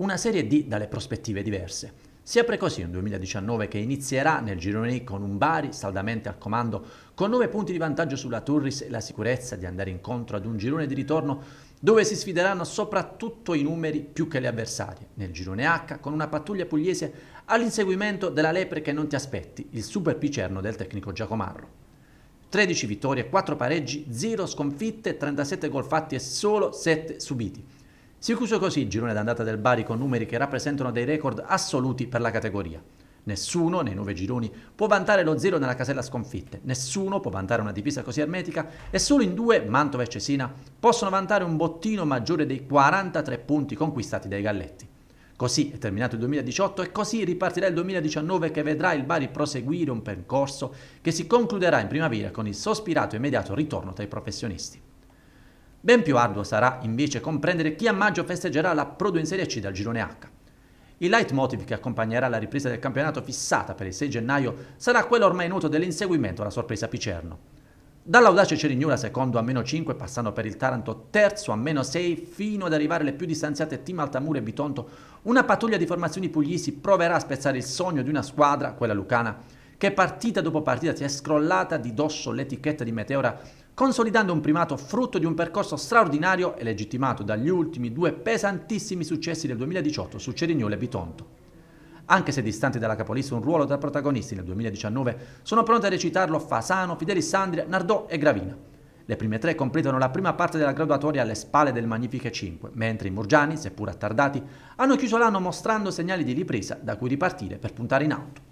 una serie D dalle prospettive diverse. Sia Precosì un 2019 che inizierà nel girone con un Bari saldamente al comando con 9 punti di vantaggio sulla Turris e la sicurezza di andare incontro ad un girone di ritorno dove si sfideranno soprattutto i numeri più che le avversarie. Nel girone H con una pattuglia pugliese all'inseguimento della Lepre che non ti aspetti, il super picerno del tecnico Giacomarro. 13 vittorie, 4 pareggi, 0 sconfitte, 37 gol fatti e solo 7 subiti. Si chiuse così il girone d'andata del Bari con numeri che rappresentano dei record assoluti per la categoria. Nessuno, nei nove gironi, può vantare lo zero nella casella sconfitte, nessuno può vantare una divisa così ermetica e solo in due, Mantova e Cesina, possono vantare un bottino maggiore dei 43 punti conquistati dai Galletti. Così è terminato il 2018 e così ripartirà il 2019 che vedrà il Bari proseguire un percorso che si concluderà in primavera con il sospirato e immediato ritorno tra i professionisti. Ben più arduo sarà invece comprendere chi a maggio festeggerà la l'approdo in Serie C dal girone H. Il leitmotiv che accompagnerà la ripresa del campionato fissata per il 6 gennaio sarà quello ormai noto dell'inseguimento alla sorpresa Picerno. Dall'audace Cerignura secondo a meno 5, passando per il Taranto terzo a meno 6, fino ad arrivare alle più distanziate team Altamura e Bitonto, una pattuglia di formazioni puglisi proverà a spezzare il sogno di una squadra, quella lucana, che partita dopo partita si è scrollata di dosso l'etichetta di meteora consolidando un primato frutto di un percorso straordinario e legittimato dagli ultimi due pesantissimi successi del 2018 su Cerignola e Bitonto. Anche se distanti dalla capolista un ruolo da protagonisti nel 2019, sono pronte a recitarlo Fasano, Fidelis Sandria, Nardò e Gravina. Le prime tre completano la prima parte della graduatoria alle spalle del Magnifiche 5, mentre i Murgiani, seppur attardati, hanno chiuso l'anno mostrando segnali di ripresa da cui ripartire per puntare in auto.